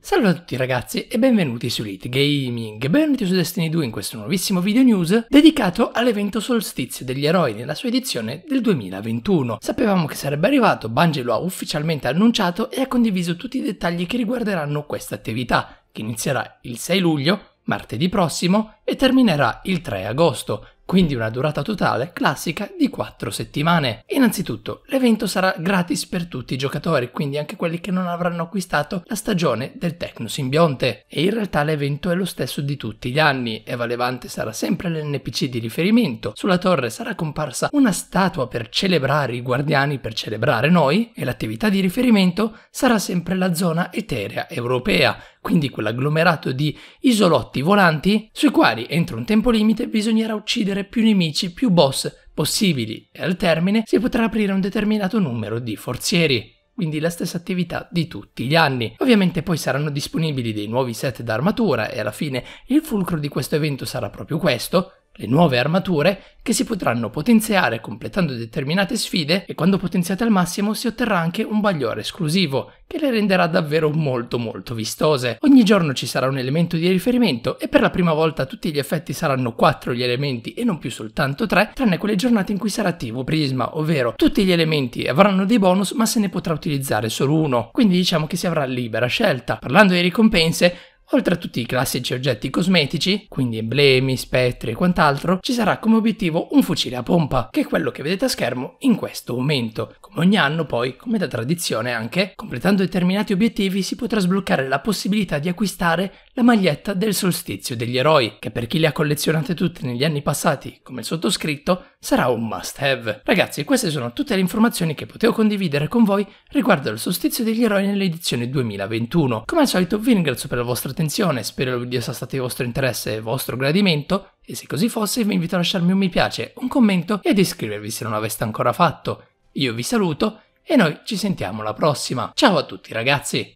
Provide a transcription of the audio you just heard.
Salve a tutti ragazzi e benvenuti su Elite Gaming, benvenuti su Destiny 2 in questo nuovissimo video news dedicato all'evento Solstizio degli Eroi nella sua edizione del 2021. Sapevamo che sarebbe arrivato, Bungie lo ha ufficialmente annunciato e ha condiviso tutti i dettagli che riguarderanno questa attività, che inizierà il 6 luglio, martedì prossimo, e terminerà il 3 agosto quindi una durata totale classica di 4 settimane. Innanzitutto, l'evento sarà gratis per tutti i giocatori, quindi anche quelli che non avranno acquistato la stagione del Tecnosimbionte. E in realtà l'evento è lo stesso di tutti gli anni. Eva Levante sarà sempre l'NPC di riferimento, sulla torre sarà comparsa una statua per celebrare i guardiani, per celebrare noi, e l'attività di riferimento sarà sempre la zona eterea europea, quindi quell'agglomerato di isolotti volanti sui quali entro un tempo limite bisognerà uccidere più nemici, più boss possibili e al termine si potrà aprire un determinato numero di forzieri quindi la stessa attività di tutti gli anni. Ovviamente poi saranno disponibili dei nuovi set d'armatura e alla fine il fulcro di questo evento sarà proprio questo, le nuove armature che si potranno potenziare completando determinate sfide e quando potenziate al massimo si otterrà anche un bagliore esclusivo che le renderà davvero molto molto vistose. Ogni giorno ci sarà un elemento di riferimento e per la prima volta tutti gli effetti saranno 4 gli elementi e non più soltanto 3 tranne quelle giornate in cui sarà attivo Prisma, ovvero tutti gli elementi avranno dei bonus ma se ne potrà utilizzare solo uno, quindi diciamo che si avrà libera scelta. Parlando di ricompense, Oltre a tutti i classici oggetti cosmetici, quindi emblemi, spettri e quant'altro, ci sarà come obiettivo un fucile a pompa, che è quello che vedete a schermo in questo momento. Come ogni anno poi, come da tradizione anche, completando determinati obiettivi si potrà sbloccare la possibilità di acquistare la maglietta del solstizio degli eroi, che per chi le ha collezionate tutte negli anni passati, come il sottoscritto, sarà un must have. Ragazzi, queste sono tutte le informazioni che potevo condividere con voi riguardo al solstizio degli eroi nell'edizione 2021. Come al solito vi ringrazio per la vostra attenzione attenzione, spero il video sia stato di vostro interesse e vostro gradimento e se così fosse vi invito a lasciarmi un mi piace, un commento e ad iscrivervi se non l'aveste ancora fatto. Io vi saluto e noi ci sentiamo alla prossima. Ciao a tutti ragazzi!